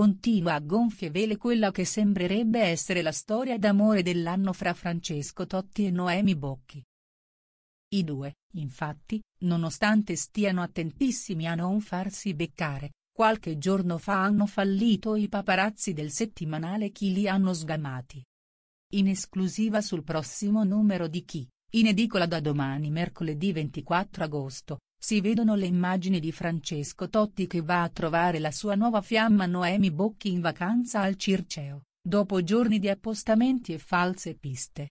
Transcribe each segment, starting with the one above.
Continua a gonfie vele quella che sembrerebbe essere la storia d'amore dell'anno fra Francesco Totti e Noemi Bocchi. I due, infatti, nonostante stiano attentissimi a non farsi beccare, qualche giorno fa hanno fallito i paparazzi del settimanale chi li hanno sgamati. In esclusiva sul prossimo numero di Chi, in edicola da domani mercoledì 24 agosto, si vedono le immagini di Francesco Totti che va a trovare la sua nuova fiamma Noemi Bocchi in vacanza al Circeo, dopo giorni di appostamenti e false piste.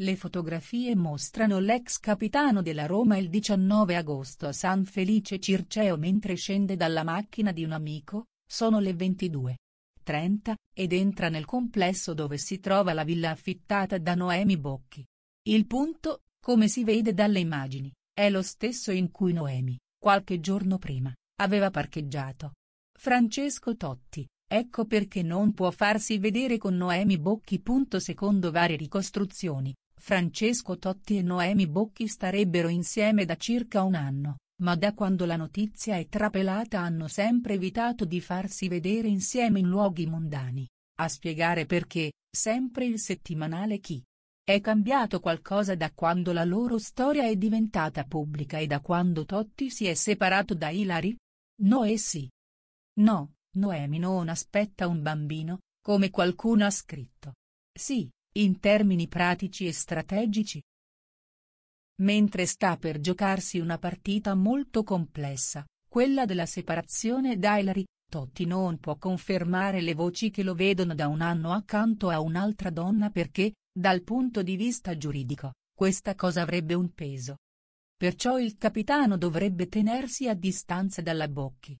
Le fotografie mostrano l'ex capitano della Roma il 19 agosto a San Felice Circeo mentre scende dalla macchina di un amico, sono le 22.30, ed entra nel complesso dove si trova la villa affittata da Noemi Bocchi. Il punto, come si vede dalle immagini, è lo stesso in cui Noemi, qualche giorno prima, aveva parcheggiato. Francesco Totti, ecco perché non può farsi vedere con Noemi Bocchi. Secondo varie ricostruzioni, Francesco Totti e Noemi Bocchi starebbero insieme da circa un anno, ma da quando la notizia è trapelata hanno sempre evitato di farsi vedere insieme in luoghi mondani. A spiegare perché, sempre il settimanale Chi, è cambiato qualcosa da quando la loro storia è diventata pubblica e da quando Totti si è separato da Hilary? No e eh sì. No, Noemi non aspetta un bambino, come qualcuno ha scritto. Sì, in termini pratici e strategici. Mentre sta per giocarsi una partita molto complessa, quella della separazione da Hilary, Totti non può confermare le voci che lo vedono da un anno accanto a un'altra donna perché, dal punto di vista giuridico, questa cosa avrebbe un peso. Perciò il capitano dovrebbe tenersi a distanza dalla Bocchi,